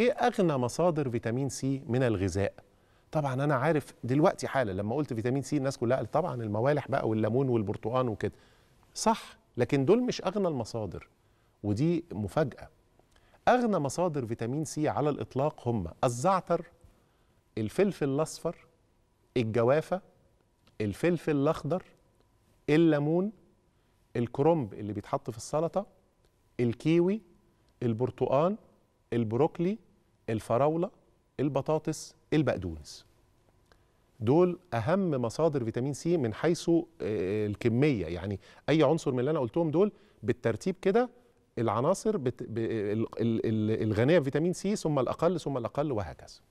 ايه اغنى مصادر فيتامين سي من الغذاء طبعا انا عارف دلوقتي حالا لما قلت فيتامين سي الناس كلها قالت طبعا الموالح بقى والليمون والبرتقان وكده صح لكن دول مش اغنى المصادر ودي مفاجاه اغنى مصادر فيتامين سي على الاطلاق هم الزعتر الفلفل الاصفر الجوافه الفلفل الاخضر الليمون الكرنب اللي بيتحط في السلطه الكيوي البرتقان البروكلي الفراوله البطاطس البقدونس دول اهم مصادر فيتامين سي من حيث آه، الكميه يعني اي عنصر من اللي انا قلتهم دول بالترتيب كده العناصر الغنيه بفيتامين سي ثم الاقل ثم الاقل وهكذا